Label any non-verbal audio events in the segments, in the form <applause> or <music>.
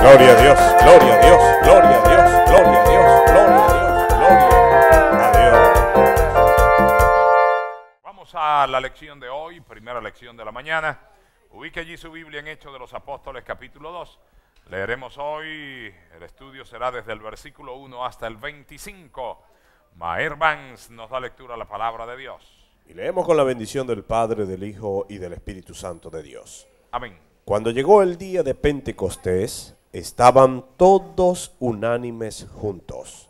Gloria a Dios, gloria a Dios, gloria a Dios, gloria a Dios, gloria a Dios, gloria a Dios. Vamos a la lección de hoy, primera lección de la mañana. Ubique allí su Biblia en Hechos de los Apóstoles capítulo 2. Leeremos hoy, el estudio será desde el versículo 1 hasta el 25. Maher Banks nos da lectura a la palabra de Dios. Y leemos con la bendición del Padre, del Hijo y del Espíritu Santo de Dios. Amén. Cuando llegó el día de Pentecostés, estaban todos unánimes juntos.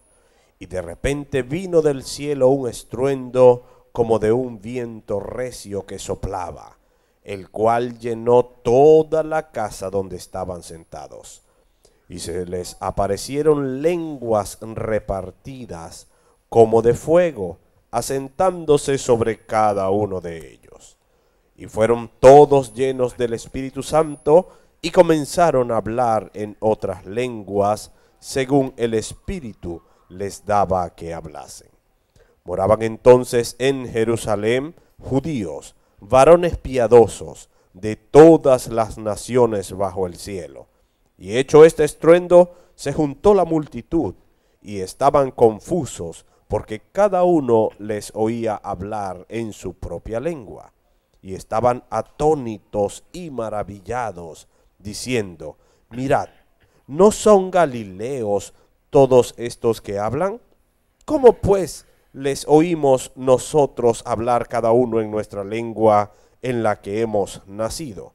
Y de repente vino del cielo un estruendo como de un viento recio que soplaba, el cual llenó toda la casa donde estaban sentados. Y se les aparecieron lenguas repartidas como de fuego, asentándose sobre cada uno de ellos. Y fueron todos llenos del Espíritu Santo, y comenzaron a hablar en otras lenguas según el Espíritu les daba que hablasen. Moraban entonces en Jerusalén judíos, varones piadosos de todas las naciones bajo el cielo. Y hecho este estruendo, se juntó la multitud y estaban confusos porque cada uno les oía hablar en su propia lengua. Y estaban atónitos y maravillados diciendo, mirad, ¿no son galileos todos estos que hablan? ¿Cómo pues les oímos nosotros hablar cada uno en nuestra lengua en la que hemos nacido?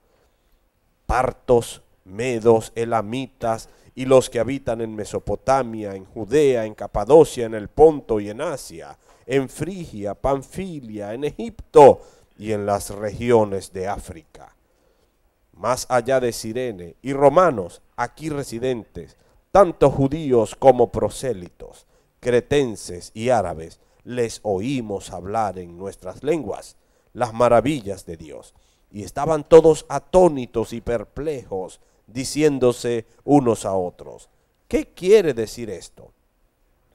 Partos, medos, elamitas y los que habitan en Mesopotamia, en Judea, en Capadocia, en el Ponto y en Asia, en Frigia, Panfilia, en Egipto y en las regiones de África más allá de Sirene, y romanos aquí residentes, tanto judíos como prosélitos, cretenses y árabes, les oímos hablar en nuestras lenguas las maravillas de Dios. Y estaban todos atónitos y perplejos, diciéndose unos a otros, ¿qué quiere decir esto?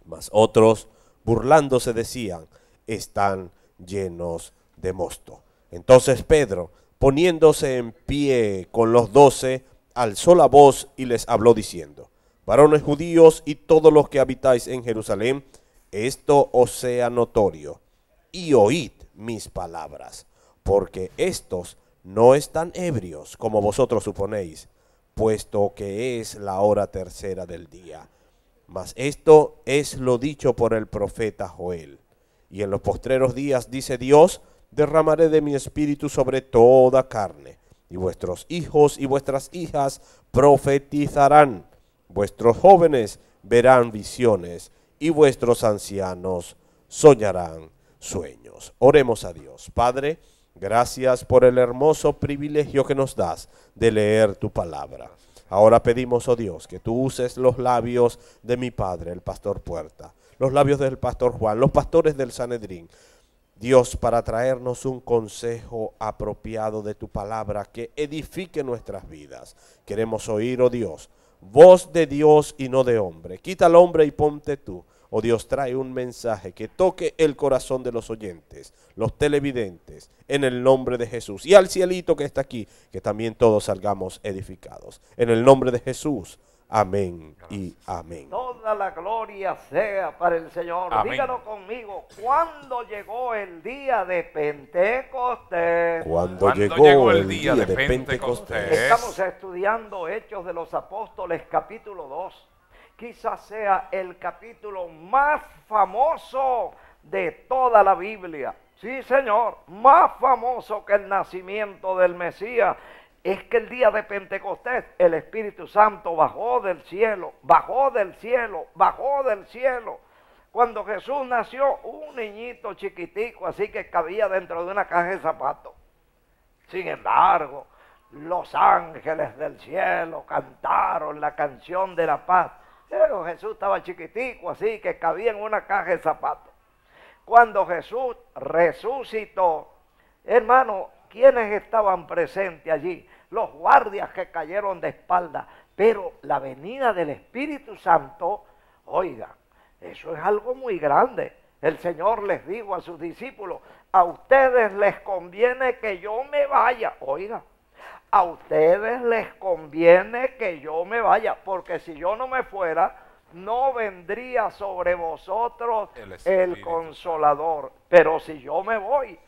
Mas otros, burlándose, decían, están llenos de mosto. Entonces Pedro, poniéndose en pie con los doce, alzó la voz y les habló diciendo, varones judíos y todos los que habitáis en Jerusalén, esto os sea notorio, y oíd mis palabras, porque estos no están ebrios como vosotros suponéis, puesto que es la hora tercera del día. Mas esto es lo dicho por el profeta Joel. Y en los postreros días dice Dios, derramaré de mi espíritu sobre toda carne, y vuestros hijos y vuestras hijas profetizarán, vuestros jóvenes verán visiones, y vuestros ancianos soñarán sueños. Oremos a Dios. Padre, gracias por el hermoso privilegio que nos das de leer tu palabra. Ahora pedimos, oh Dios, que tú uses los labios de mi padre, el pastor Puerta, los labios del pastor Juan, los pastores del Sanedrín, Dios, para traernos un consejo apropiado de tu palabra que edifique nuestras vidas. Queremos oír, oh Dios, voz de Dios y no de hombre. Quita al hombre y ponte tú. Oh Dios, trae un mensaje que toque el corazón de los oyentes, los televidentes, en el nombre de Jesús. Y al cielito que está aquí, que también todos salgamos edificados. En el nombre de Jesús. Amén y amén. Toda la gloria sea para el Señor. Amén. conmigo, ¿cuándo llegó el día de Pentecostés? Cuando llegó, el día, de, Pentecostés? Estamos estudiando Hechos de los Apóstoles capítulo 2. Quizás sea el capítulo más famoso de toda la Biblia. Sí, Señor, más famoso que el nacimiento del Mesías, es que el día de Pentecostés el Espíritu Santo bajó del cielo, bajó del cielo, bajó del cielo. Cuando Jesús nació, un niñito chiquitico, así que cabía dentro de una caja de zapatos. Sin embargo, los ángeles del cielo cantaron la canción de la paz. Pero Jesús estaba chiquitico, así que cabía en una caja de zapatos. Cuando Jesús resucitó, hermano, ¿quiénes estaban presentes allí? los guardias que cayeron de espalda. Pero la venida del Espíritu Santo, oiga, eso es algo muy grande. El Señor les dijo a sus discípulos, a ustedes les conviene que yo me vaya. Oiga, a ustedes les conviene que yo me vaya, porque si yo no me fuera, no vendría sobre vosotros el, el consolador. Pero si yo me voy,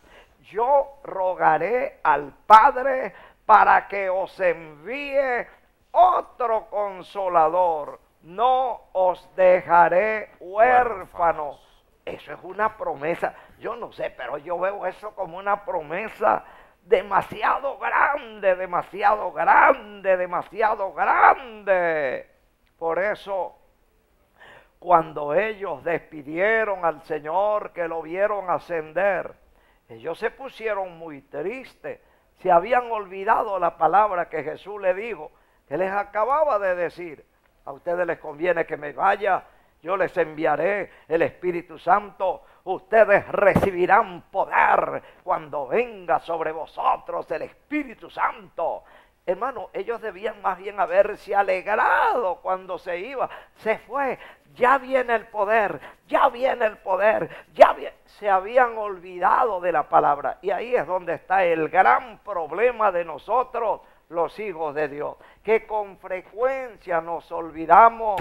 yo rogaré al Padre para que os envíe otro consolador. No os dejaré huérfanos. Eso es una promesa. Yo no sé, pero yo veo eso como una promesa demasiado grande, demasiado grande, demasiado grande. Por eso, cuando ellos despidieron al Señor, que lo vieron ascender, ellos se pusieron muy tristes se habían olvidado la palabra que Jesús le dijo, que les acababa de decir, a ustedes les conviene que me vaya, yo les enviaré el Espíritu Santo, ustedes recibirán poder cuando venga sobre vosotros el Espíritu Santo Hermano, ellos debían más bien haberse alegrado cuando se iba. Se fue. Ya viene el poder, ya viene el poder, ya Se habían olvidado de la palabra. Y ahí es donde está el gran problema de nosotros, los hijos de Dios. Que con frecuencia nos olvidamos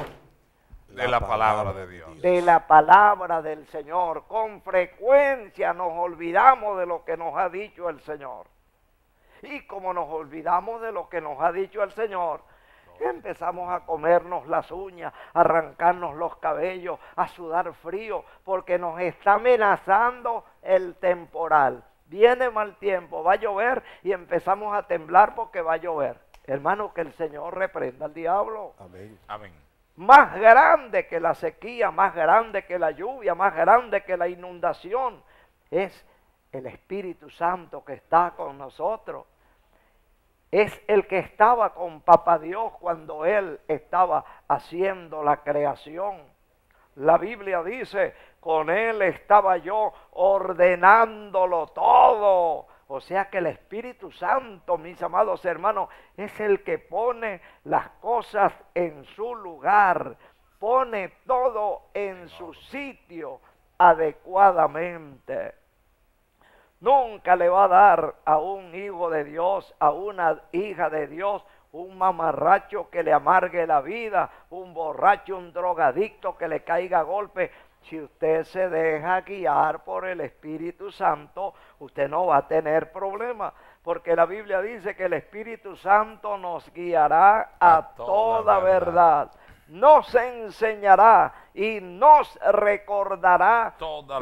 de la, palabra de Dios. De la palabra del Señor. Con frecuencia nos olvidamos de lo que nos ha dicho el Señor. Y como nos olvidamos de lo que nos ha dicho el Señor, empezamos a comernos las uñas, a arrancarnos los cabellos, a sudar frío, porque nos está amenazando el temporal. Viene mal tiempo, va a llover y empezamos a temblar porque va a llover. Hermano, que el Señor reprenda al diablo. Amén. Amén. Más grande que la sequía, más grande que la lluvia, más grande que la inundación, es el Espíritu Santo que está con nosotros es el que estaba con Papá Dios cuando Él estaba haciendo la creación. La Biblia dice, con Él estaba yo ordenándolo todo. O sea que el Espíritu Santo, mis amados hermanos, es el que pone las cosas en su lugar, pone todo en su sitio adecuadamente. Nunca le va a dar a un hijo de Dios, a una hija de Dios, un mamarracho que le amargue la vida, un borracho, un drogadicto que le caiga a golpe. Si usted se deja guiar por el Espíritu Santo, usted no va a tener problema, porque la Biblia dice que el Espíritu Santo nos guiará a, toda, verdad. nos enseñará y nos recordará todas,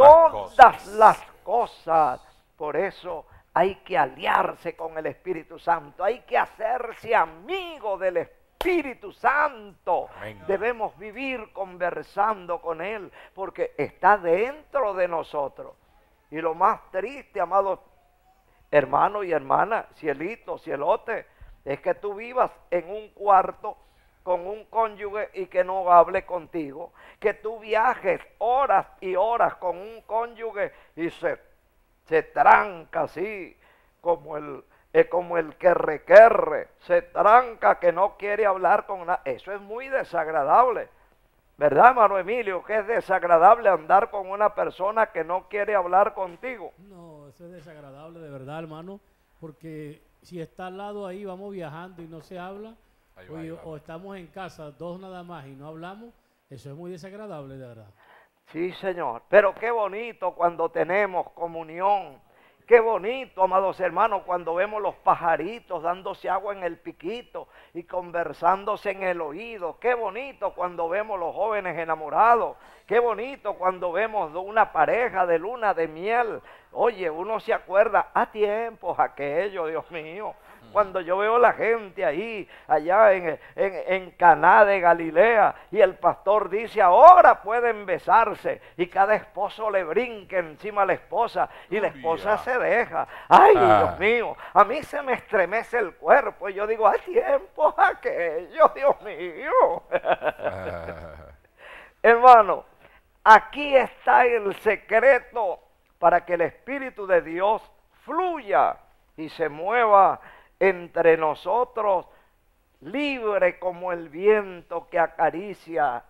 las, cosas. Por eso hay que aliarse con el Espíritu Santo, hay que hacerse amigo del Espíritu Santo. Debemos vivir conversando con Él porque está dentro de nosotros. Y lo más triste, amados hermanos y hermanas, cielito, cielote, es que tú vivas en un cuarto con un cónyuge y que no hable contigo, que tú viajes horas y horas con un cónyuge y se se tranca así, como el, como el que requerre, se tranca que no quiere hablar con una. Eso es muy desagradable. ¿Verdad, Mano Emilio? Que es desagradable andar con una persona que no quiere hablar contigo. No, eso es desagradable de verdad, hermano, porque si está al lado ahí, vamos viajando y no se habla, o estamos en casa dos nada más y no hablamos, eso es muy desagradable de verdad. Sí, Señor. Pero qué bonito cuando tenemos comunión. Qué bonito, amados hermanos, cuando vemos los pajaritos dándose agua en el piquito y conversándose en el oído. Qué bonito cuando vemos los jóvenes enamorados. Qué bonito cuando vemos una pareja de luna de miel. Oye, uno se acuerda a tiempos aquello, Dios mío. Mm. Cuando yo veo la gente ahí, allá en, en, Caná de Galilea, y el pastor dice, ahora pueden besarse, y cada esposo le brinque encima a la esposa, y la esposa se deja. Ay, ah. Dios mío, a mí se me estremece el cuerpo, y yo digo, a tiempo aquello, Dios mío. Ah. <laughs> Hermano, aquí está el secreto para que el Espíritu de Dios fluya y se mueva entre nosotros, libre como el viento que acaricia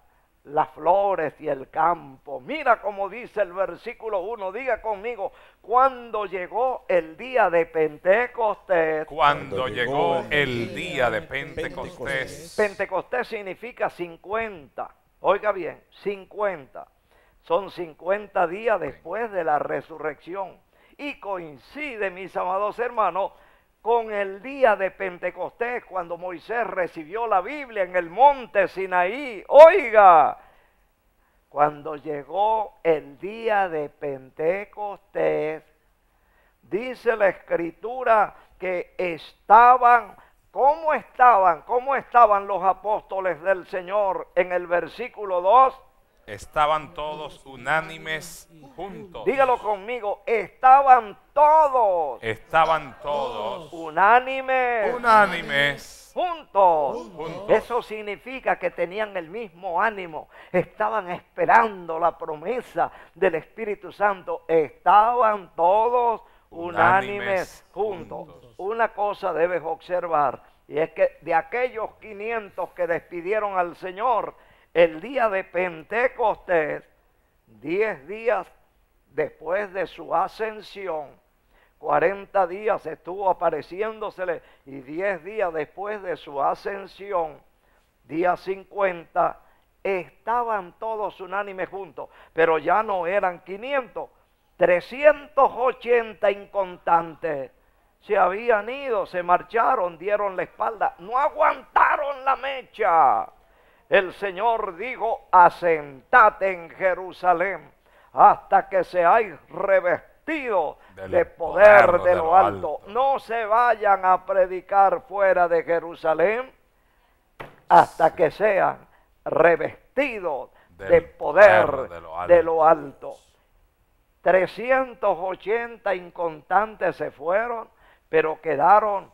las flores y el campo. Mira como dice el versículo 1, diga conmigo, cuando llegó el día de Pentecostés. Cuando, llegó el día de Pentecostés. Pentecostés significa 50. Oiga bien, 50. Son 50 días después de la resurrección. Y coincide, mis amados hermanos, con el día de Pentecostés, cuando Moisés recibió la Biblia en el monte Sinaí. Oiga, cuando llegó el día de Pentecostés, dice la escritura que estaban, ¿cómo estaban? ¿Cómo estaban los apóstoles del Señor en el versículo 2? Estaban todos unánimes juntos. Dígalo conmigo, estaban todos. Estaban todos unánimes. Unánimes. Juntos. juntos. Eso significa que tenían el mismo ánimo. Estaban esperando la promesa del Espíritu Santo. Estaban todos unánimes, juntos. juntos. Una cosa debes observar y es que de aquellos 500 que despidieron al Señor, el día de Pentecostés, diez días después de su ascensión, 40 días estuvo apareciéndosele y 10 días después de su ascensión, día 50, estaban todos unánimes juntos, pero ya no eran 500, 380 incontantes. Se habían ido, se marcharon, dieron la espalda, no aguantaron la mecha el Señor dijo, asentate en Jerusalén hasta que seáis revestido de poder, de, lo alto. No se vayan a predicar fuera de Jerusalén hasta que sean revestidos de poder, de, lo de lo alto. 380 incontantes se fueron, pero quedaron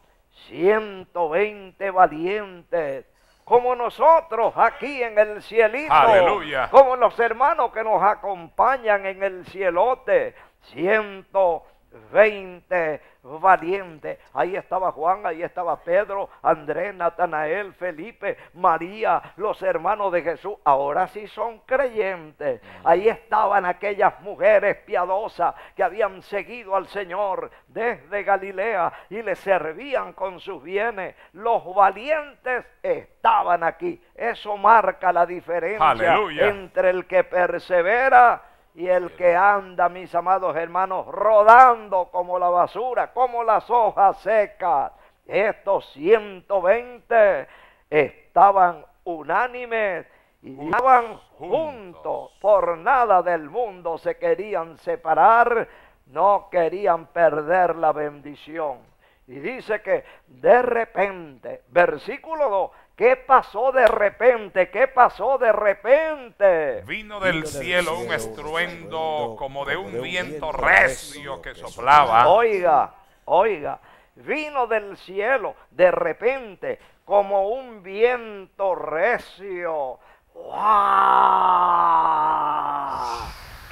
120 valientes como nosotros aquí en el cielito, Aleluya. como los hermanos que nos acompañan en el cielote, 120 valiente. Ahí estaba Juan, ahí estaba Pedro, Andrés, Natanael, Felipe, María, los hermanos de Jesús. Ahora sí son creyentes. Ahí estaban aquellas mujeres piadosas que habían seguido al Señor desde Galilea y le servían con sus bienes. Los valientes estaban aquí. Eso marca la diferencia entre el que persevera y el que anda, mis amados hermanos, rodando como la basura, como las hojas secas. Estos 120 estaban unánimes y estaban juntos. Por nada del mundo se querían separar, no querían perder la bendición. Y dice que de repente, versículo 2, ¿Qué pasó de repente? ¿Qué pasó de repente? Vino del, cielo, un estruendo como de un, viento, recio que soplaba. Oiga, oiga. Vino del cielo de repente como un viento recio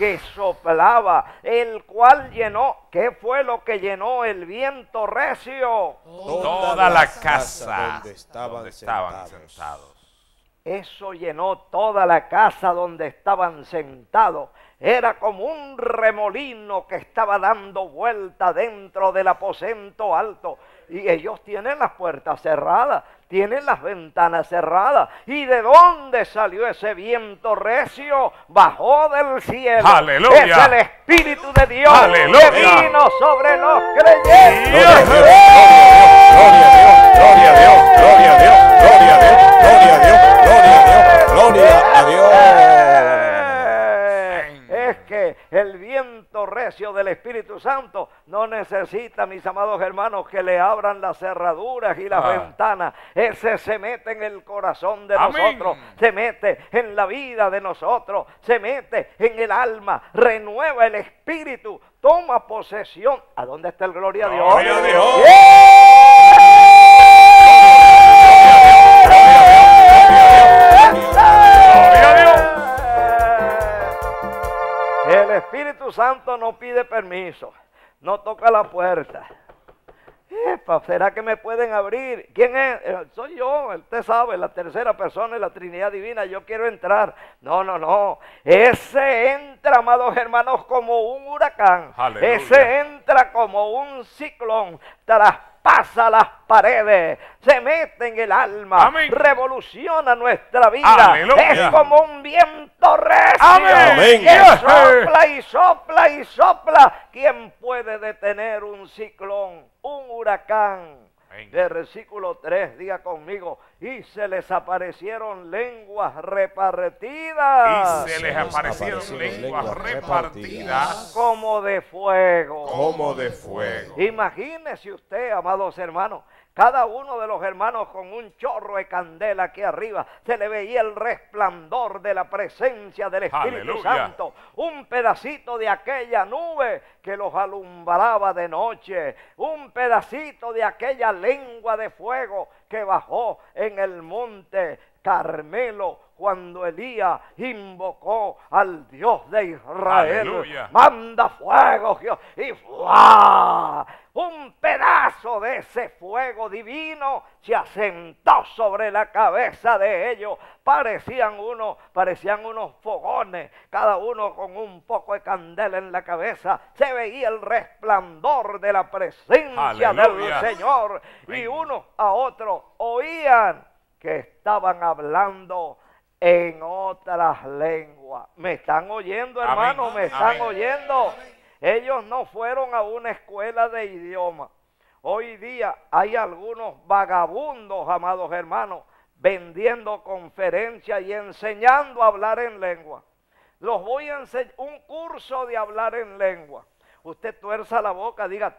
que soplaba, el cual llenó, ¿qué fue lo que llenó el viento recio? Toda, la casa, donde estaban, sentados. Eso llenó toda la casa donde estaban sentados. Era como un remolino que estaba dando vuelta dentro del aposento alto. Y ellos tienen las puertas cerradas tienen las ventanas cerradas. ¿Y de dónde salió ese viento recio? Bajó del cielo. Aleluya. Es el Espíritu de Dios ¡Aleluya! que vino sobre los creyentes. Gloria a Dios, gloria a Dios, gloria a Dios, gloria a Dios, gloria a Dios, gloria a Dios, gloria a Dios, gloria a Dios. Es que el viento recio del Espíritu Santo, no necesita, mis amados hermanos, que le abran las cerraduras y las ah. ventanas. Ese se mete en el corazón de nosotros, se mete en la vida de nosotros, se mete en el alma, renueva el Espíritu, toma posesión. ¿A dónde está el gloria de Dios? ¡Gloria Dios! ¡Eh! Espíritu Santo no pide permiso, no toca la puerta. Epa, ¿será que me pueden abrir? ¿Quién es? Eh, soy yo, usted sabe, la tercera persona de la Trinidad Divina, yo quiero entrar. No, no, no. Ese entra, amados hermanos, como un huracán. Ese entra como un ciclón. Pasa las paredes, se mete en el alma, revoluciona nuestra vida. Es como un viento recio que sopla y sopla y sopla. ¿Quién puede detener un ciclón, un huracán? De versículo 3, diga conmigo, y se les aparecieron lenguas repartidas. Y se les aparecieron, lenguas, repartidas, repartidas. Como de fuego. Como de fuego. Imagínese usted, amados hermanos, cada uno de los hermanos con un chorro de candela aquí arriba se le veía el resplandor de la presencia del Espíritu Santo. Un pedacito de aquella nube que los alumbraba de noche. Un pedacito de aquella lengua de fuego que bajó en el monte Carmelo cuando Elías invocó al Dios de Israel. Manda fuego, Y un pedazo de ese fuego divino se asentó sobre la cabeza de ellos. Parecían unos, parecían unos fogones, cada uno con un poco de candela en la cabeza. Se veía el resplandor de la presencia del Señor. Y uno a otro oían que estaban hablando en otras lenguas. ¿Me están oyendo, hermano? ¿Me están oyendo? Ellos no fueron a una escuela de idioma. Hoy día hay algunos vagabundos, amados hermanos, vendiendo conferencias y enseñando a hablar en lengua. Los voy a enseñar un curso de hablar en lengua. Usted tuerza la boca, diga,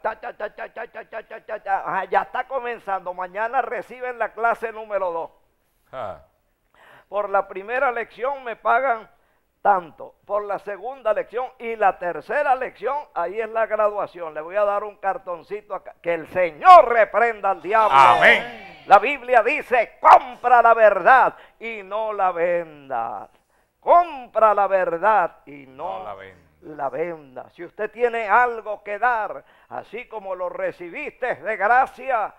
ya está comenzando. Mañana reciben la clase número 2. Ah. Por la primera lección me pagan tanto, por la segunda lección y la tercera lección, ahí es la graduación. Le voy a dar un cartoncito Que el Señor reprenda al diablo. Amén. La Biblia dice, compra la verdad y no la venda Compra la verdad y no, la la venda. Si usted tiene algo que dar, así como lo recibiste de gracia,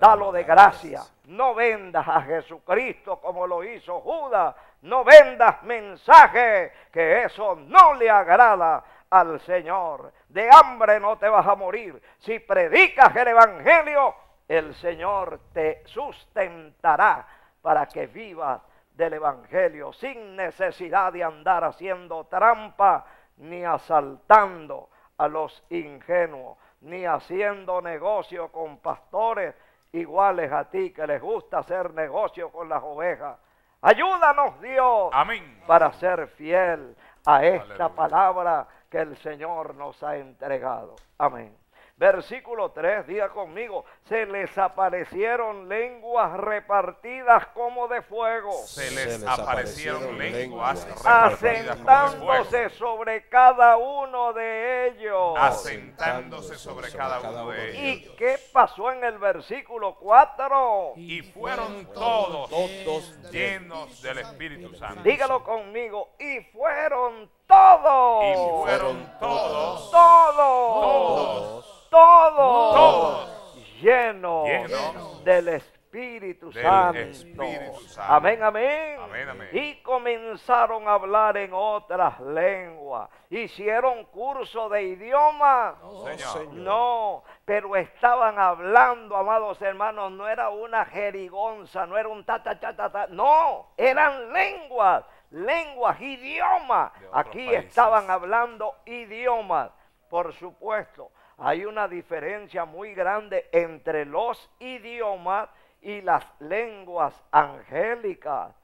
Dalo de gracia. No vendas a Jesucristo como lo hizo Judas. No vendas mensaje que eso no le agrada al Señor. De hambre no te vas a morir. Si predicas el Evangelio, el Señor te sustentará para que vivas del Evangelio sin necesidad de andar haciendo trampa ni asaltando a los ingenuos, ni haciendo negocio con pastores iguales a ti que les gusta hacer negocio con las ovejas. Ayúdanos Dios para ser fiel a esta palabra que el Señor nos ha entregado. Amén. Versículo 3, diga conmigo, se les aparecieron lenguas repartidas como de fuego. Se les, aparecieron, lenguas, repartidas. asentándose sobre cada uno de ellos. Asentándose sobre, cada uno de ellos. ¿Y qué pasó en el versículo 4? Y fueron todos, todos llenos del Espíritu Santo. Dígalo conmigo, y fueron todos. Y fueron todos. Todos. todos todos, llenos, del Espíritu, Santo. Amén, amén. Y comenzaron a hablar en otras lenguas. Hicieron curso de idiomas. No, pero estaban hablando, amados hermanos, no era una jerigonza, no era un ta ta ta ta, no, eran lenguas lenguas, idiomas. Aquí estaban hablando idiomas, por supuesto hay una diferencia muy grande entre los idiomas y las lenguas angélicas.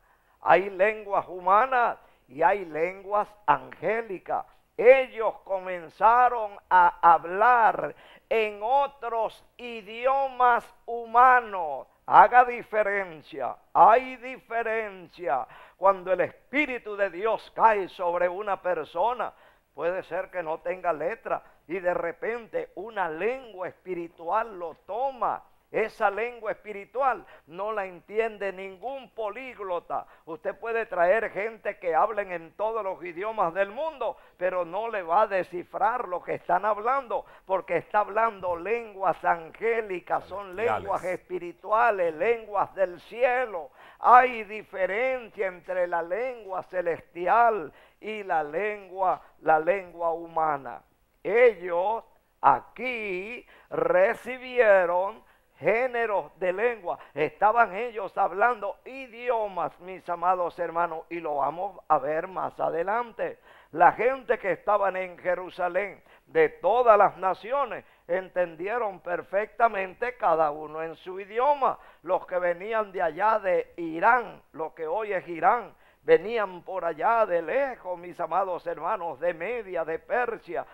Hay lenguas humanas y hay lenguas angélicas. Ellos comenzaron a hablar en otros idiomas humanos. Haga diferencia, hay diferencia. Cuando el Espíritu de Dios cae sobre una persona, puede ser que no tenga letra y de repente una lengua espiritual lo toma. Esa lengua espiritual no la entiende ningún políglota. Usted puede traer gente que hablen en todos los idiomas del mundo, pero no le va a descifrar lo que están hablando, porque está hablando lenguas angélicas, son lenguas espirituales, lenguas del cielo. Hay diferencia entre la lengua celestial y la lengua, la lengua humana. Ellos aquí recibieron géneros de lengua. Estaban ellos hablando idiomas, mis amados hermanos, y lo vamos a ver más adelante. La gente que estaban en Jerusalén de todas las naciones entendieron perfectamente cada uno en su idioma. Los que venían de allá de Irán, lo que hoy es Irán, venían por allá de lejos, mis amados hermanos, de Media, de Persia.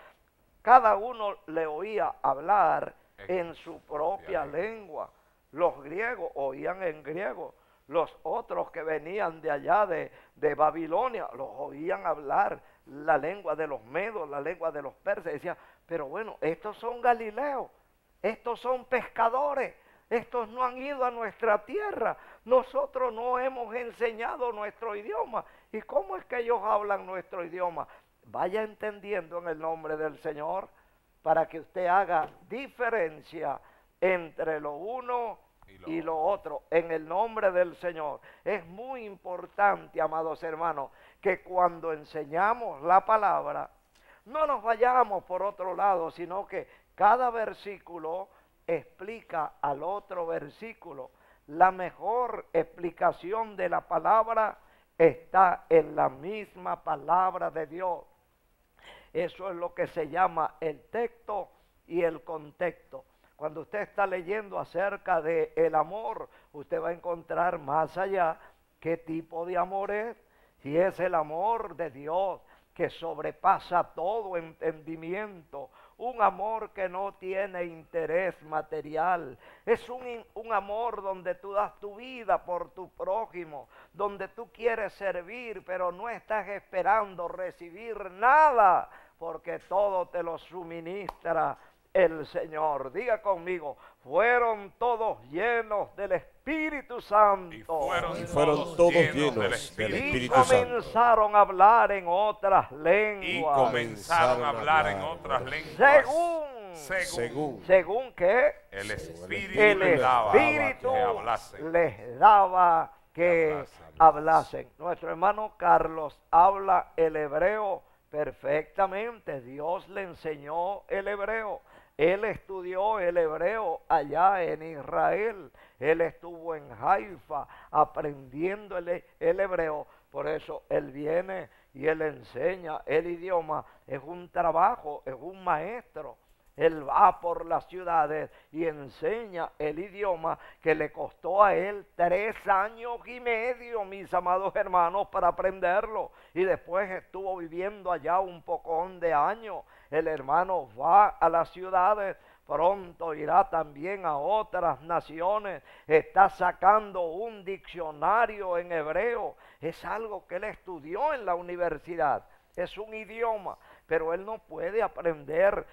Cada uno le oía hablar en su propia lengua. Los griegos oían en griego. Los otros que venían de allá de, de Babilonia los oían hablar la lengua de los medos, la lengua de los persas. Decían, pero bueno, estos son galileos, estos son pescadores, estos no han ido a nuestra tierra, nosotros no hemos enseñado nuestro idioma. ¿Y cómo es que ellos hablan nuestro idioma? Vaya entendiendo en el nombre del Señor para que usted haga diferencia entre lo uno y lo, otro, en el nombre del Señor. Es muy importante, amados hermanos, que cuando enseñamos la palabra, no nos vayamos por otro lado, sino que cada versículo explica al otro versículo. La mejor explicación de la palabra está en la misma palabra de Dios. Eso es lo que se llama el texto y el contexto. Cuando usted está leyendo acerca del el amor, usted va a encontrar más allá qué tipo de amor es. Si es el amor de Dios que sobrepasa todo entendimiento, un amor que no tiene interés material. Es un, amor donde tú das tu vida por tu prójimo, donde tú quieres servir, pero no estás esperando recibir nada, porque todo te lo suministra el Señor. Diga conmigo, fueron todos llenos del Espíritu Espíritu Santo. Y fueron, todos, llenos, del, Espíritu. comenzaron Santo. a hablar en otras lenguas. Y comenzaron a hablar en otras lenguas. Según según, que el Espíritu, el Espíritu les daba que hablasen. Nuestro hermano Carlos habla el hebreo perfectamente. Dios le enseñó el hebreo. Él estudió el hebreo allá en Israel. Él estuvo en Haifa aprendiendo el, hebreo. Por eso Él viene y Él enseña el idioma. Es un trabajo, es un maestro. Él va por las ciudades y enseña el idioma que le costó a él tres años y medio, mis amados hermanos, para aprenderlo. Y después estuvo viviendo allá un pocón de años el hermano va a las ciudades, pronto irá también a otras naciones, está sacando un diccionario en hebreo, es algo que él estudió en la universidad, es un idioma, pero él no puede aprender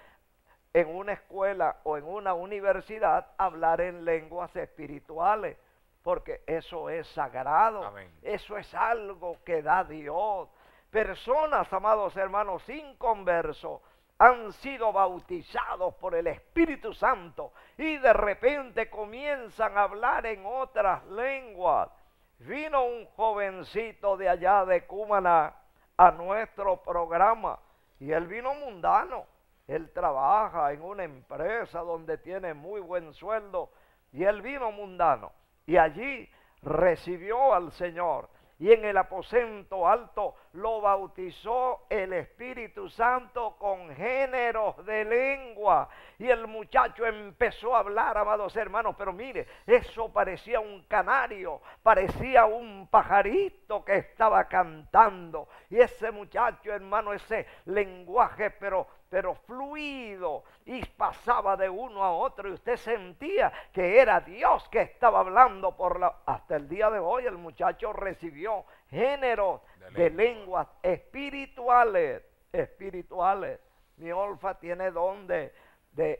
en una escuela o en una universidad hablar en lenguas espirituales, porque eso es sagrado, eso es algo que da Dios. Personas, amados hermanos, sin converso, han sido bautizados por el Espíritu Santo y de repente comienzan a hablar en otras lenguas. Vino un jovencito de allá de Cumaná a nuestro programa y él vino mundano. Él trabaja en una empresa donde tiene muy buen sueldo y él vino mundano y allí recibió al Señor y en el aposento alto lo bautizó el Espíritu Santo con géneros de lengua. Y el muchacho empezó a hablar, amados hermanos, pero mire, eso parecía un canario, parecía un pajarito que estaba cantando. Y ese muchacho, hermano, ese lenguaje, pero pero fluido y pasaba de uno a otro y usted sentía que era Dios que estaba hablando por la... Hasta el día de hoy el muchacho recibió género de, lenguas espirituales, espirituales. Mi olfa tiene don de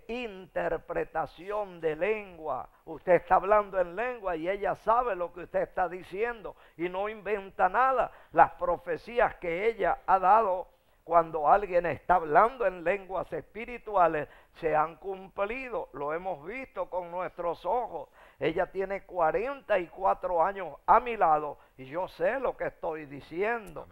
interpretación de lengua. Usted está hablando en lengua y ella sabe lo que usted está diciendo y no inventa nada. Las profecías que ella ha dado cuando alguien está hablando en lenguas espirituales, se han cumplido, lo hemos visto con nuestros ojos. Ella tiene 44 años a mi lado y yo sé lo que estoy diciendo.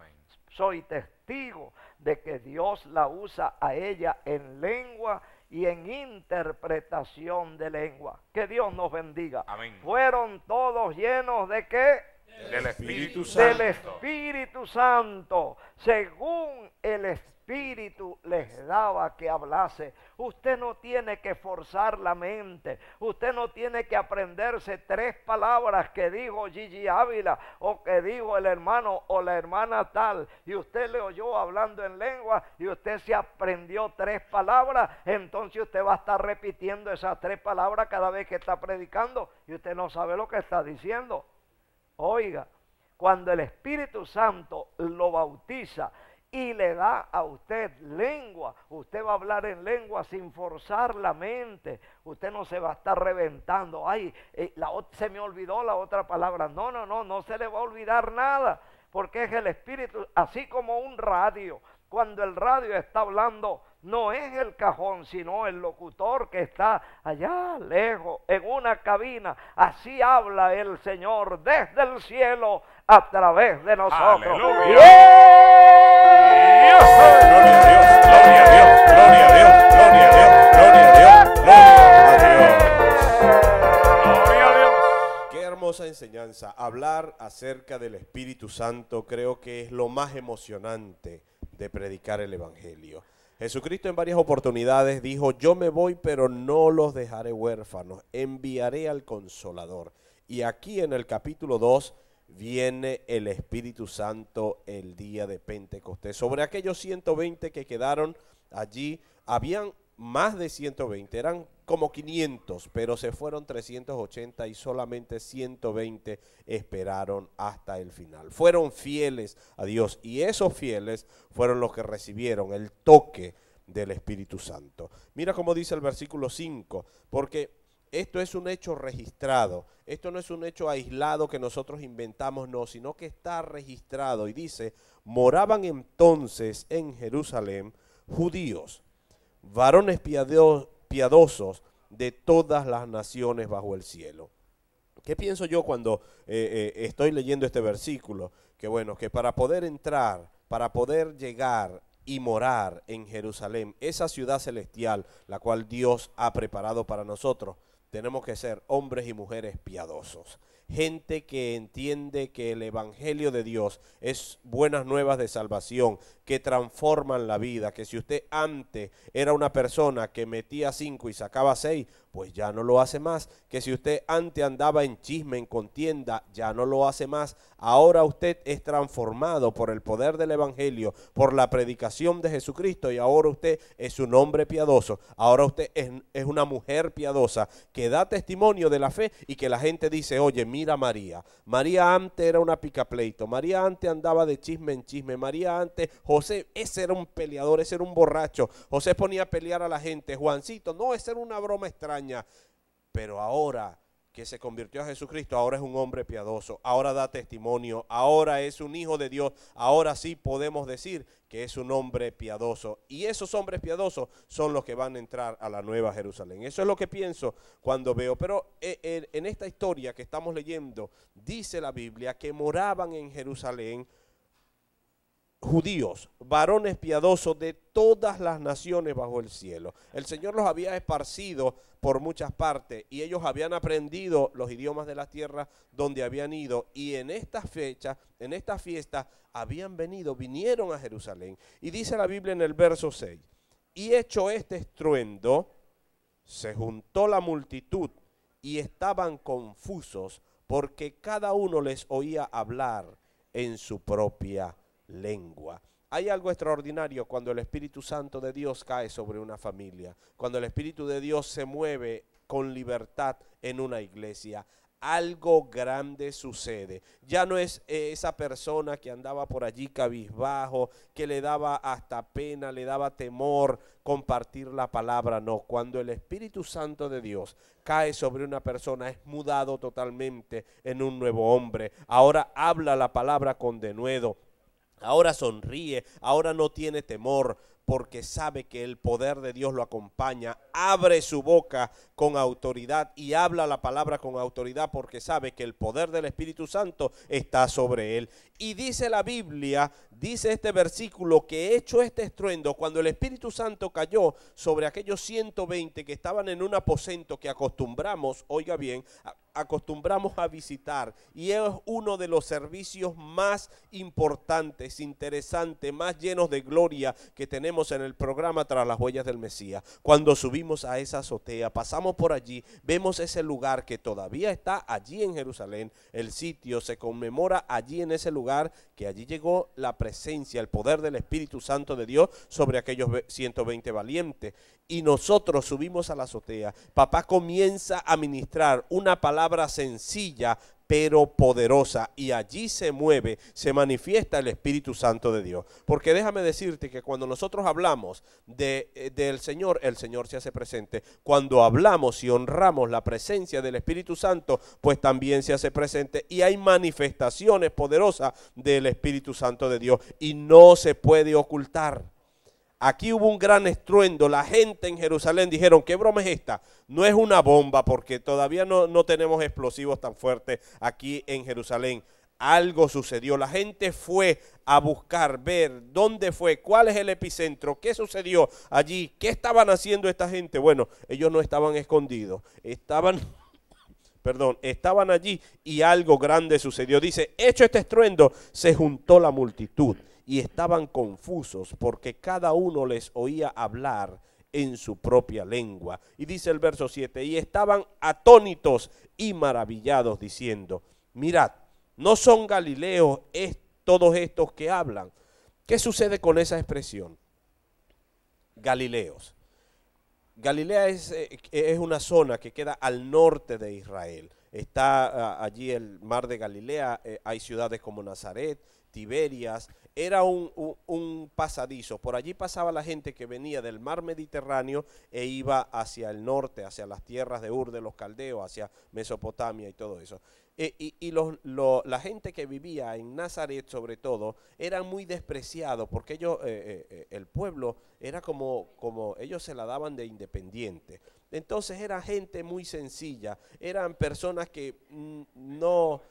Soy testigo de que Dios la usa a ella en lengua y en interpretación de lengua. Que Dios nos bendiga. Fueron todos llenos de qué? del Espíritu Santo. Espíritu Santo, según el Espíritu les daba que hablase. Usted no tiene que forzar la mente. Usted no tiene que aprenderse tres palabras que dijo Gigi Ávila o que dijo el hermano o la hermana tal. Y usted le oyó hablando en lengua y usted se aprendió tres palabras. Entonces usted va a estar repitiendo esas tres palabras cada vez que está predicando y usted no sabe lo que está diciendo. Oiga, cuando el Espíritu Santo lo bautiza y le da a usted lengua, usted va a hablar en lengua sin forzar la mente, usted no se va a estar reventando, ay, eh, se me olvidó la otra palabra, no, no, no, no se le va a olvidar nada, porque es el Espíritu, así como un radio, cuando el radio está hablando no es el cajón, sino el locutor que está allá lejos, en una cabina. Así habla el Señor desde el cielo a través de nosotros. ¡Aleluya! ¡Gloria a Dios! ¡Gloria a Dios! ¡Gloria a Dios! ¡Gloria a Dios! ¡Gloria a Dios! ¡Gloria a Dios! enseñanza. Hablar acerca del Espíritu Santo creo que es lo más emocionante de predicar el Evangelio. Jesucristo en varias oportunidades dijo, yo me voy, pero no los dejaré huérfanos, enviaré al consolador. Y aquí en el capítulo 2 viene el Espíritu Santo el día de Pentecostés. Sobre aquellos 120 que quedaron allí, habían más de 120, eran como 500, pero se fueron 380 y solamente 120 esperaron hasta el final. Fueron fieles a Dios y esos fieles fueron los que recibieron el toque del Espíritu Santo. Mira cómo dice el versículo 5, porque esto es un hecho registrado, esto no es un hecho aislado que nosotros inventamos, no, sino que está registrado y dice, moraban entonces en Jerusalén judíos, varones piadosos, piadosos de todas las naciones bajo el cielo. ¿Qué pienso yo cuando eh, eh, estoy leyendo este versículo? Que bueno, que para poder entrar, para poder llegar y morar en Jerusalén, esa ciudad celestial, la cual Dios ha preparado para nosotros, tenemos que ser hombres y mujeres piadosos. Gente que entiende que el Evangelio de Dios es buenas nuevas de salvación, que transforman la vida, que si usted antes era una persona que metía cinco y sacaba seis, pues ya no lo hace más, que si usted antes andaba en chisme, en contienda, ya no lo hace más, ahora usted es transformado por el poder del Evangelio, por la predicación de Jesucristo y ahora usted es un hombre piadoso, ahora usted es, una mujer piadosa que da testimonio de la fe y que la gente dice, oye, mira María, María antes era una picapleito, María antes andaba de chisme en chisme, María antes... José, ese era un peleador, ese era un borracho. José ponía a pelear a la gente. Juancito, no, esa era una broma extraña. Pero ahora que se convirtió a Jesucristo, ahora es un hombre piadoso, ahora da testimonio, ahora es un hijo de Dios, ahora sí podemos decir que es un hombre piadoso. Y esos hombres piadosos son los que van a entrar a la nueva Jerusalén. Eso es lo que pienso cuando veo. Pero eh, eh, en esta historia que estamos leyendo, dice la Biblia que moraban en Jerusalén judíos, varones piadosos de todas las naciones bajo el cielo. El Señor los había esparcido por muchas partes y ellos habían aprendido los idiomas de la tierra donde habían ido y en esta fecha en esta fiesta habían venido, vinieron a Jerusalén. Y dice la Biblia en el verso 6, y hecho este estruendo, se juntó la multitud y estaban confusos porque cada uno les oía hablar en su propia lengua. Hay algo extraordinario cuando el Espíritu Santo de Dios cae sobre una familia, cuando el Espíritu de Dios se mueve con libertad en una iglesia. Algo grande sucede. Ya no es eh, esa persona que andaba por allí cabizbajo, que le daba hasta pena, le daba temor compartir la palabra. No, cuando el Espíritu Santo de Dios cae sobre una persona, es mudado totalmente en un nuevo hombre. Ahora habla la palabra con denuedo Ahora sonríe, ahora no tiene temor, porque sabe que el poder de Dios lo acompaña. Abre su boca con autoridad y habla la palabra con autoridad, porque sabe que el poder del Espíritu Santo está sobre él. Y dice la Biblia dice este versículo que hecho este estruendo, cuando el Espíritu Santo cayó sobre aquellos 120 que estaban en un aposento que acostumbramos, oiga bien, acostumbramos a visitar y es uno de los servicios más importantes, interesantes, más llenos de gloria que tenemos en el programa Tras las huellas del Mesías. Cuando subimos a esa azotea, pasamos por allí, vemos ese lugar que todavía está allí en Jerusalén, el sitio se conmemora allí en ese lugar que allí llegó la presencia esencia, el poder del Espíritu Santo de Dios sobre aquellos 120 valientes. Y nosotros subimos a la azotea. Papá comienza a ministrar una palabra sencilla, pero poderosa. Y allí se mueve, se manifiesta el Espíritu Santo de Dios. Porque déjame decirte que cuando nosotros hablamos de, eh, del Señor, el Señor se hace presente. Cuando hablamos y honramos la presencia del Espíritu Santo, pues también se hace presente. Y hay manifestaciones poderosas del Espíritu Santo de Dios. Y no se puede ocultar. Aquí hubo un gran estruendo. La gente en Jerusalén dijeron, ¿qué broma es esta? No es una bomba porque todavía no, no tenemos explosivos tan fuertes aquí en Jerusalén. Algo sucedió. La gente fue a buscar, ver dónde fue, cuál es el epicentro, qué sucedió allí, qué estaban haciendo esta gente. Bueno, ellos no estaban escondidos, estaban <laughs> perdón, estaban allí y algo grande sucedió. Dice, hecho este estruendo, se juntó la multitud y estaban confusos porque cada uno les oía hablar en su propia lengua. Y dice el verso 7, y estaban atónitos y maravillados diciendo, mirad, ¿no son galileos es, todos estos que hablan? ¿Qué sucede con esa expresión? Galileos. Galilea es, eh, una zona que queda al norte de Israel. Está ah, allí el mar de Galilea, eh, hay ciudades como Nazaret, Tiberias, era un, pasadizo. Por allí pasaba la gente que venía del mar Mediterráneo e iba hacia el norte, hacia las tierras de Ur de los Caldeos, hacia Mesopotamia y todo eso. E, y, los, la gente que vivía en Nazaret, sobre todo, era muy despreciado, porque ellos, eh, eh, eh, el pueblo era como, como ellos se la daban de independiente. Entonces era gente muy sencilla, eran personas que mm, no,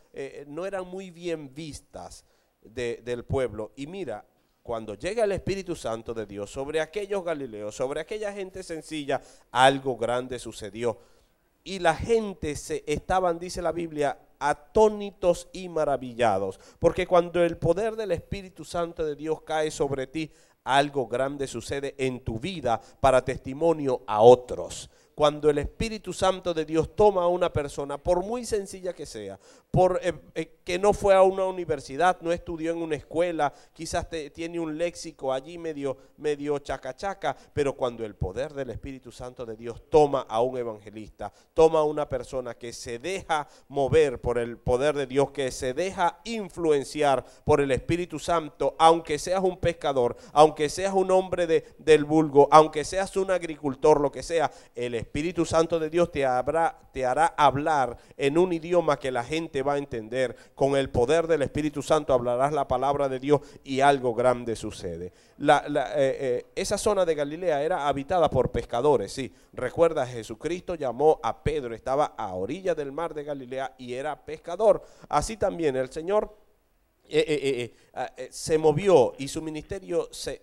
no eran muy bien vistas del pueblo. Y mira, cuando llega el Espíritu Santo de Dios sobre aquellos Galileos, sobre aquella gente sencilla, algo grande sucedió. Y la gente se estaban, dice la Biblia, atónitos y maravillados, porque cuando el poder del Espíritu Santo de Dios cae sobre ti, algo grande sucede en tu vida para testimonio a otros cuando el Espíritu Santo de Dios toma a una persona, por muy sencilla que sea, por eh, eh, que no fue a una universidad, no estudió en una escuela, quizás tiene un léxico allí medio, medio chaca chaca, pero cuando el poder del Espíritu Santo de Dios toma a un evangelista, toma a una persona que se deja mover por el poder de Dios, que se deja influenciar por el Espíritu Santo, aunque seas un pescador, aunque seas un hombre de, del vulgo, aunque seas un agricultor, lo que sea, el Espíritu Espíritu Santo de Dios te, te hará hablar en un idioma que la gente va a entender. Con el poder del Espíritu Santo hablarás la palabra de Dios y algo grande sucede. Eh, eh, esa zona de Galilea era habitada por pescadores, sí. Recuerda, Jesucristo llamó a Pedro, estaba a orilla del mar de Galilea y era pescador. Así también el Señor eh, ah, se movió y su ministerio se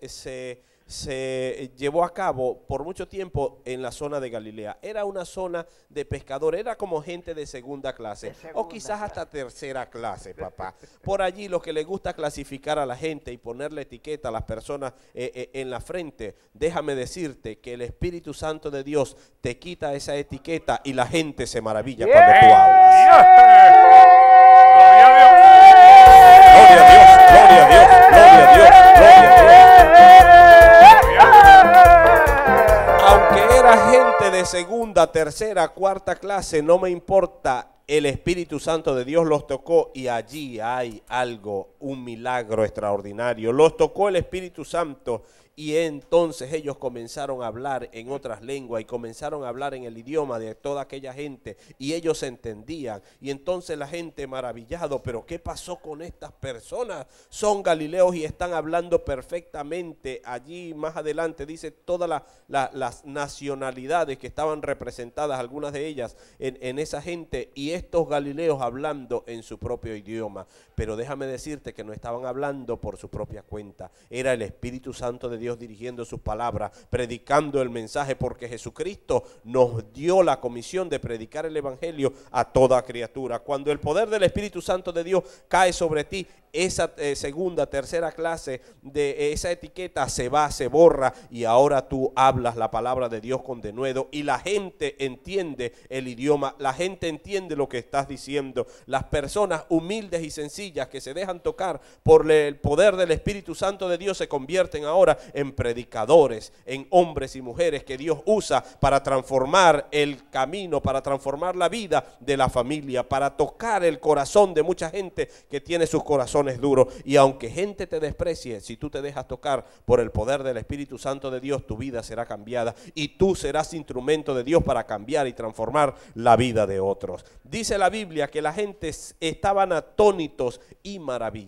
se llevó a cabo por mucho tiempo en la zona de Galilea. Era una zona de pescadores, era como gente de segunda clase o quizás hasta tercera clase, papá. Por allí lo que le gusta clasificar a la gente y ponerle etiqueta a las personas eh, eh, en la frente, déjame decirte que el Espíritu Santo de Dios te quita esa etiqueta y la gente se maravilla cuando tú hablas. segunda, tercera, cuarta clase, no me importa, el Espíritu Santo de Dios los tocó y allí hay algo un milagro extraordinario. Los tocó el Espíritu Santo y entonces ellos comenzaron a hablar en otras lenguas y comenzaron a hablar en el idioma de toda aquella gente y ellos se entendían. Y entonces la gente maravillado, pero ¿qué pasó con estas personas? Son galileos y están hablando perfectamente. Allí más adelante dice todas las nacionalidades que estaban representadas, algunas de ellas, en esa gente y estos galileos hablando en su propio idioma. Pero déjame decirte que no estaban hablando por su propia cuenta. Era el Espíritu Santo de Dios dirigiendo sus palabras, predicando el mensaje, porque Jesucristo nos dio la comisión de predicar el Evangelio a toda criatura. Cuando el poder del Espíritu Santo de Dios cae sobre ti, esa eh, segunda, tercera clase de esa etiqueta se va, se borra y ahora tú hablas la palabra de Dios con denuedo y la gente entiende el idioma, la gente entiende lo que estás diciendo. Las personas humildes y sencillas que se dejan tocar por el poder del Espíritu Santo de Dios se convierten ahora en predicadores, en hombres y mujeres que Dios usa para transformar el camino, para transformar la vida de la familia, para tocar el corazón de mucha gente que tiene sus corazones duros. Y aunque gente te desprecie, si tú te dejas tocar por el poder del Espíritu Santo de Dios, tu vida será cambiada y tú serás instrumento de Dios para cambiar y transformar la vida de otros. Dice la Biblia que la gente estaban atónitos y maravillados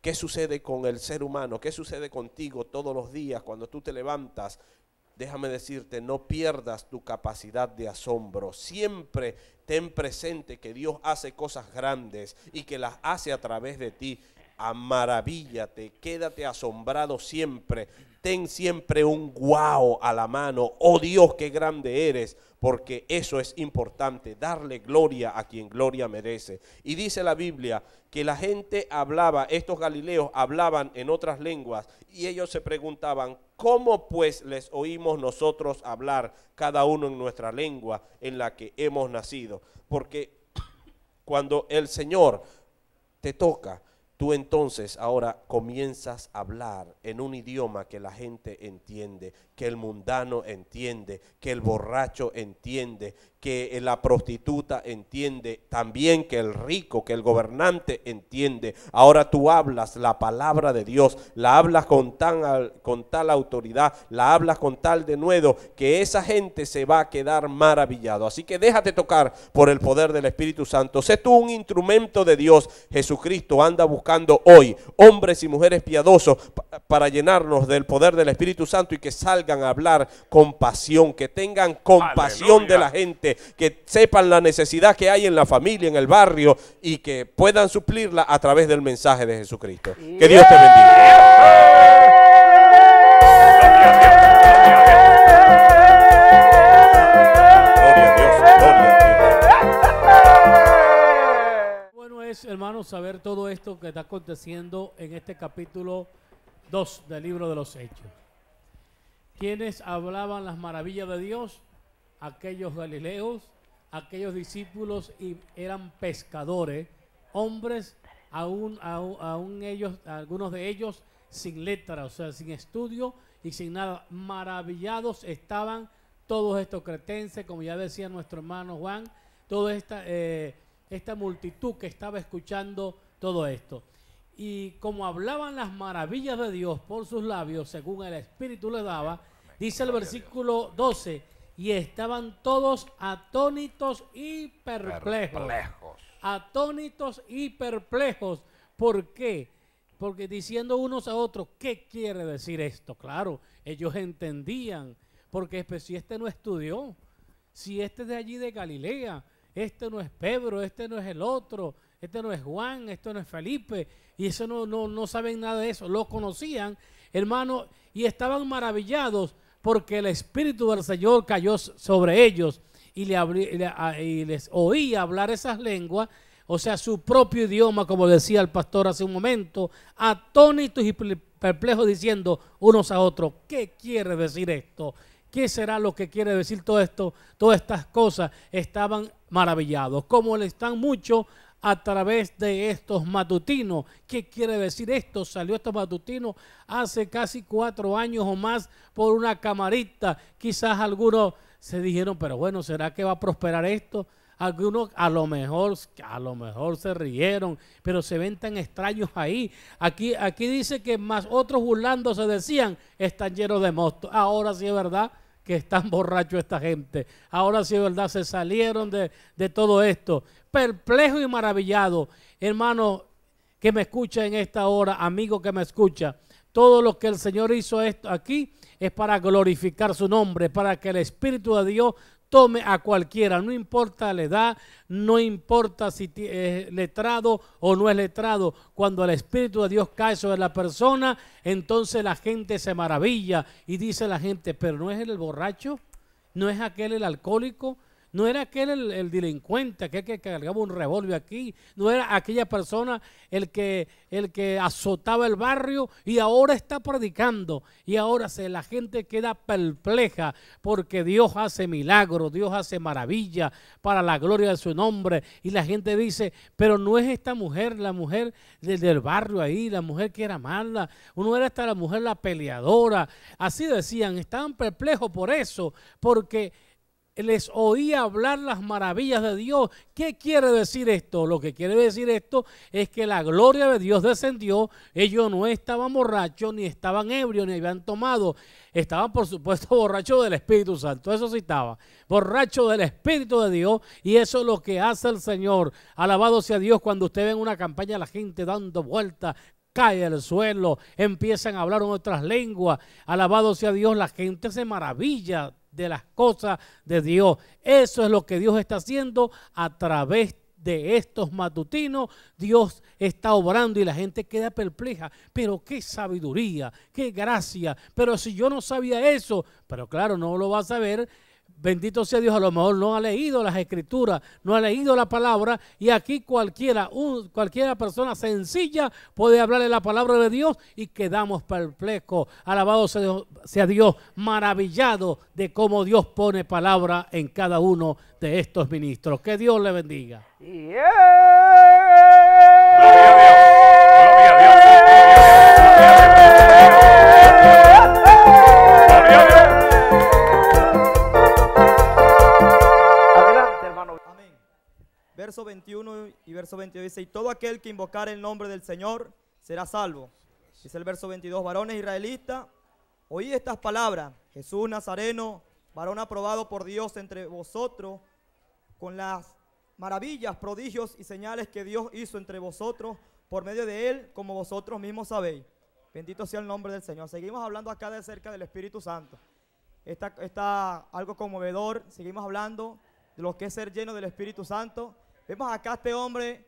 ¿Qué sucede con el ser humano? ¿Qué sucede contigo todos los días cuando tú te levantas? Déjame decirte, no pierdas tu capacidad de asombro. Siempre ten presente que Dios hace cosas grandes y que las hace a través de ti. Amaravíllate, quédate asombrado siempre. Ten siempre un guau a la mano. Oh Dios, qué grande eres porque eso es importante, darle gloria a quien gloria merece. Y dice la Biblia que la gente hablaba, estos galileos hablaban en otras lenguas y ellos se preguntaban, ¿cómo pues les oímos nosotros hablar cada uno en nuestra lengua en la que hemos nacido? Porque cuando el Señor te toca, Tú entonces ahora comienzas a hablar en un idioma que la gente entiende, que el mundano entiende, que el borracho entiende, que la prostituta entiende, también que el rico, que el gobernante entiende. Ahora tú hablas la palabra de Dios, la hablas con, tan, con tal autoridad, la hablas con tal denuedo, que esa gente se va a quedar maravillado. Así que déjate tocar por el poder del Espíritu Santo. Sé tú un instrumento de Dios. Jesucristo anda buscando hoy hombres y mujeres piadosos para llenarnos del poder del Espíritu Santo y que salgan a hablar con pasión, que tengan compasión de la gente que, sepan la necesidad que hay en la familia, en el barrio y que puedan suplirla a través del mensaje de Jesucristo. Que Dios te bendiga. Bueno es hermanos, saber todo esto que está aconteciendo en este capítulo 2 del libro de los Hechos. Quienes hablaban las maravillas de Dios aquellos galileos, aquellos discípulos y eran pescadores, hombres, aún, ellos, algunos de ellos sin letra, o sea, sin estudio y sin nada. Maravillados estaban todos estos cretenses, como ya decía nuestro hermano Juan, toda esta, eh, esta multitud que estaba escuchando todo esto. Y como hablaban las maravillas de Dios por sus labios, según el Espíritu le daba, dice el versículo 12, y estaban todos atónitos y perplejos. Atónitos y perplejos. ¿Por qué? Porque diciendo unos a otros, ¿qué quiere decir esto? Claro, ellos entendían, porque pues, si este no estudió, si este es de allí de Galilea, este no es Pedro, este no es el otro, este no es Juan, este no es Felipe, y eso no, no, no saben nada de eso, lo conocían, hermano, y estaban maravillados porque el Espíritu del Señor cayó sobre ellos y, le les oía hablar esas lenguas, o sea, su propio idioma, como decía el pastor hace un momento, atónitos y perplejos diciendo unos a otros, ¿qué quiere decir esto? ¿Qué será lo que quiere decir todo esto? Todas estas cosas estaban maravillados, como le están mucho a través de estos matutinos. ¿Qué quiere decir esto? Salió estos matutinos hace casi cuatro años o más por una camarita. Quizás algunos se dijeron, pero bueno, ¿será que va a prosperar esto? Algunos a lo mejor, a lo mejor se rieron, pero se ven tan extraños ahí. Aquí, aquí dice que más otros burlando se decían, están llenos de mosto. Ahora sí es verdad que están <laughs> borrachos esta gente. Ahora sí es verdad, se salieron de, de todo esto perplejo y maravillado, hermano que me escucha en esta hora, amigo que me escucha. Todo lo que el Señor hizo esto aquí es para glorificar su nombre, para que el Espíritu de Dios tome a cualquiera, no importa la edad, no importa si es letrado o no es letrado. Cuando el Espíritu de Dios cae sobre la persona, entonces la gente se maravilla y dice la gente, pero no es el borracho, no es aquel el alcohólico, no era aquel el, el delincuente, aquel que cargaba un revólver aquí. No era aquella persona el que, el que azotaba el barrio y ahora está predicando. Y ahora se, la gente queda perpleja porque Dios hace milagros, Dios hace maravilla para la gloria de su nombre. Y la gente dice, pero no es esta mujer, la mujer del, del barrio ahí, la mujer que era mala. Uno era hasta la mujer la peleadora. Así decían, estaban perplejos por eso, porque les oía hablar las maravillas de Dios. ¿Qué quiere decir esto? Lo que quiere decir esto es que la gloria de Dios descendió. Ellos no estaban borrachos, ni estaban ebrios, ni habían tomado. Estaban, por supuesto, <laughs> borrachos del Espíritu Santo. Eso sí estaba. Borrachos del Espíritu de Dios. Y eso es lo que hace el Señor. Alabado sea Dios cuando usted ve en una campaña la gente dando vueltas, cae al suelo, empiezan a hablar otras lenguas. Alabado sea Dios, la gente se maravilla de las cosas de Dios. Eso es lo que Dios está haciendo a través de estos matutinos. Dios está obrando y la gente queda perpleja. Pero qué sabiduría, qué gracia. Pero si yo no sabía eso, pero claro, no lo va a saber Bendito sea Dios, a lo mejor no ha leído las escrituras, no ha leído la palabra y aquí cualquiera, cualquiera persona sencilla puede hablarle la palabra de Dios y quedamos perplejos. Alabado sea Dios, maravillado de cómo Dios pone palabra en cada uno de estos ministros. Que Dios le bendiga. verso 21 y verso 22 dice, y todo aquel que invocara el nombre del Señor será salvo. Dice el verso 22, varones israelitas, oí estas palabras, Jesús Nazareno, varón aprobado por Dios entre vosotros, con las maravillas, prodigios y señales que Dios hizo entre vosotros, por medio de él, como vosotros mismos sabéis. Bendito sea el nombre del Señor. Seguimos hablando acá de cerca del Espíritu Santo. Está, está algo conmovedor, seguimos hablando de lo que es ser lleno del Espíritu Santo. Vemos acá este hombre,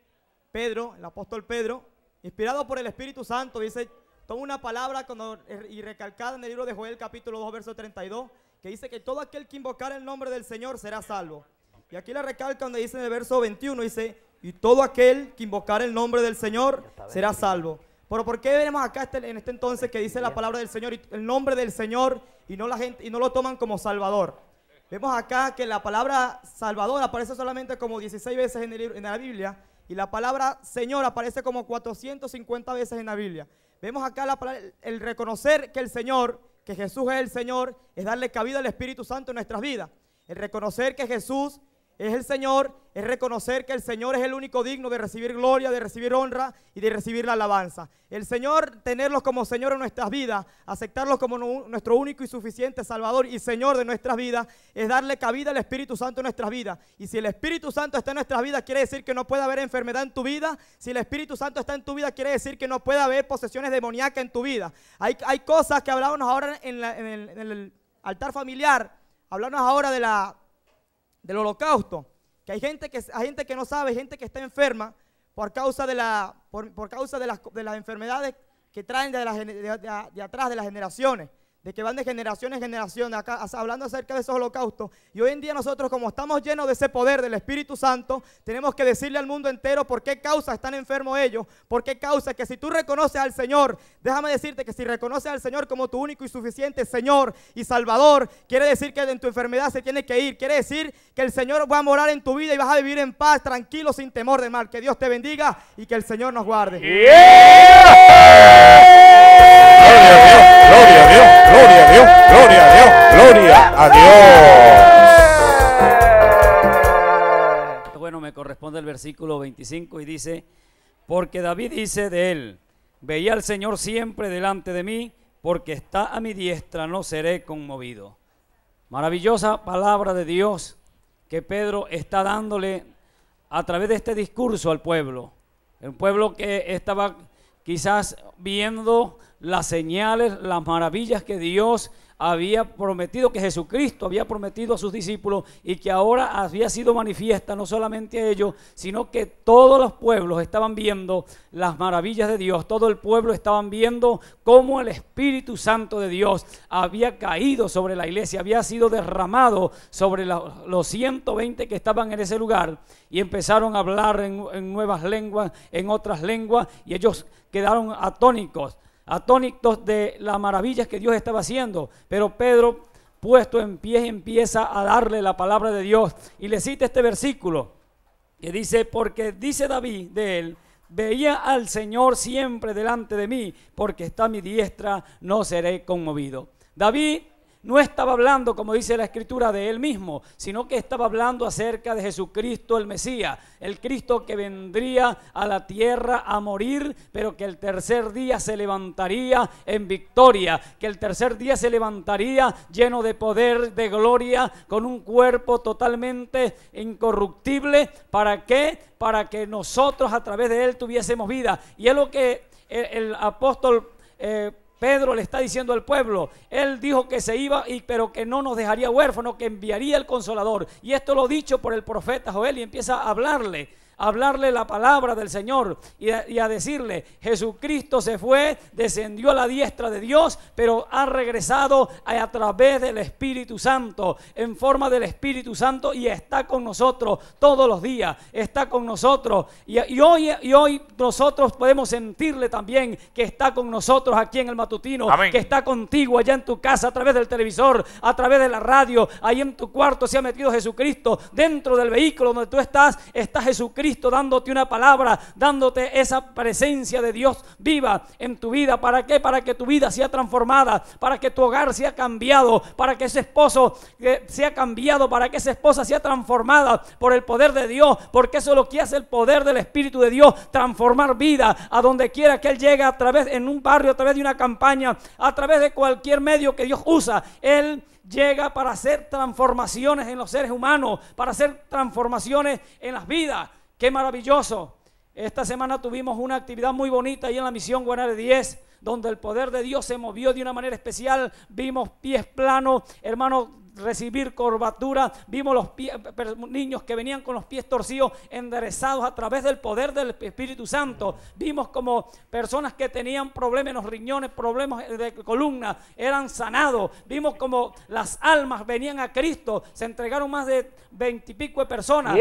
Pedro, el apóstol Pedro, inspirado por el Espíritu Santo, dice, toma una palabra y recalcada en el libro de Joel capítulo 2, verso 32, que dice que todo aquel que invocar el nombre del Señor será salvo. Y aquí la recalca donde dice en el verso 21, dice, y todo aquel que invocar el nombre del Señor será salvo. Pero ¿por qué veremos acá este, en este entonces que dice la palabra del Señor, el nombre del Señor, y no, la gente, y no lo toman como salvador? Vemos acá que la palabra Salvador aparece solamente como 16 veces en, en la Biblia y la palabra Señor aparece como 450 veces en la Biblia. Vemos acá el reconocer que el Señor, que Jesús es el Señor, es darle cabida al Espíritu Santo en nuestras vidas. El reconocer que Jesús es el Señor, es reconocer que el Señor es el único digno de recibir gloria, de recibir honra y de recibir la alabanza. El Señor, tenerlos como Señor en nuestras vidas, aceptarlos como nuestro único y suficiente Salvador y Señor de nuestras vidas, es darle cabida al Espíritu Santo en nuestras vidas. Y si el Espíritu Santo está en nuestras vidas, quiere decir que no puede haber enfermedad en tu vida. Si el Espíritu Santo está en tu vida, quiere decir que no puede haber posesiones demoníacas en tu vida. Hay, hay cosas que hablábamos ahora en, el, en el altar familiar, hablábamos ahora de la del holocausto, que hay gente que, hay gente que no sabe, gente que está enferma por causa de, la, por, causa de, las, de las enfermedades que traen de, la, de atrás de las generaciones de que van de generación en generación, hablando acerca de esos holocaustos. Y hoy en día nosotros, como estamos llenos de ese poder del Espíritu Santo, tenemos que decirle al mundo entero por qué causa están enfermos ellos, por qué causa que si tú reconoces al Señor, déjame decirte que si reconoces al Señor como tu único y suficiente Señor y Salvador, quiere decir que en tu enfermedad se tiene que ir, quiere decir que el Señor va a morar en tu vida y vas a vivir en paz, tranquilo, sin temor de mal. Que Dios te bendiga y que el Señor nos guarde. Adiós. Bueno, me corresponde el versículo 25 y dice, porque David dice de él, veía al Señor siempre delante de mí, porque está a mi diestra, no seré conmovido. Maravillosa palabra de Dios que Pedro está dándole a través de este discurso al pueblo. El pueblo que estaba quizás viendo las señales, las maravillas que Dios había prometido, que Jesucristo había prometido a sus discípulos y que ahora había sido manifiesta no solamente a ellos, sino que todos los pueblos estaban viendo las maravillas de Dios, todo el pueblo estaban viendo cómo el Espíritu Santo de Dios había caído sobre la iglesia, había sido derramado sobre los 120 que estaban en ese lugar y empezaron a hablar en, en nuevas lenguas, en otras lenguas y ellos quedaron atónicos atónitos de las maravillas que Dios estaba haciendo. Pero Pedro, puesto en pie, empieza a darle la palabra de Dios y le cita este versículo que dice, porque dice David de él, veía al Señor siempre delante de mí, porque está a mi diestra, no seré conmovido. David no estaba hablando, como dice la escritura, de él mismo, sino que estaba hablando acerca de Jesucristo el Mesías, el Cristo que vendría a la tierra a morir, pero que el tercer día se levantaría en victoria, que el tercer día se levantaría lleno de poder, de gloria, con un cuerpo totalmente incorruptible. ¿Para qué? Para que nosotros a través de él tuviésemos vida. Y es lo que el, apóstol... Eh, Pedro le está diciendo al pueblo, él dijo que se iba, y, pero que no nos dejaría huérfanos, que enviaría el consolador. Y esto lo dicho por el profeta Joel y empieza a hablarle hablarle la palabra del Señor y a, decirle, Jesucristo se fue, descendió a la diestra de Dios, pero ha regresado a, través del Espíritu Santo, en forma del Espíritu Santo y está con nosotros todos los días, está con nosotros. Y, hoy, y hoy nosotros podemos sentirle también que está con nosotros aquí en el matutino, que está contigo allá en tu casa a través del televisor, a través de la radio, ahí en tu cuarto se ha metido Jesucristo, dentro del vehículo donde tú estás, está Jesucristo dándote una palabra, dándote esa presencia de Dios viva en tu vida. ¿Para qué? Para que tu vida sea transformada, para que tu hogar sea cambiado, para que ese esposo eh, sea cambiado, para que esa esposa sea transformada por el poder de Dios, porque eso es lo que hace el poder del Espíritu de Dios, transformar vida a donde quiera que Él llegue, a través en un barrio, a través de una campaña, a través de cualquier medio que Dios usa. Él llega para hacer transformaciones en los seres humanos, para hacer transformaciones en las vidas. Qué maravilloso. Esta semana tuvimos una actividad muy bonita ahí en la misión Guanare 10, donde el poder de Dios se movió de una manera especial. Vimos pies planos, hermanos recibir curvatura. Vimos los niños que venían con los pies torcidos, enderezados a través del poder del Espíritu Santo. Vimos como personas que tenían problemas en los riñones, problemas de columna, eran sanados. Vimos como las almas venían a Cristo. Se entregaron más de veintipico de personas.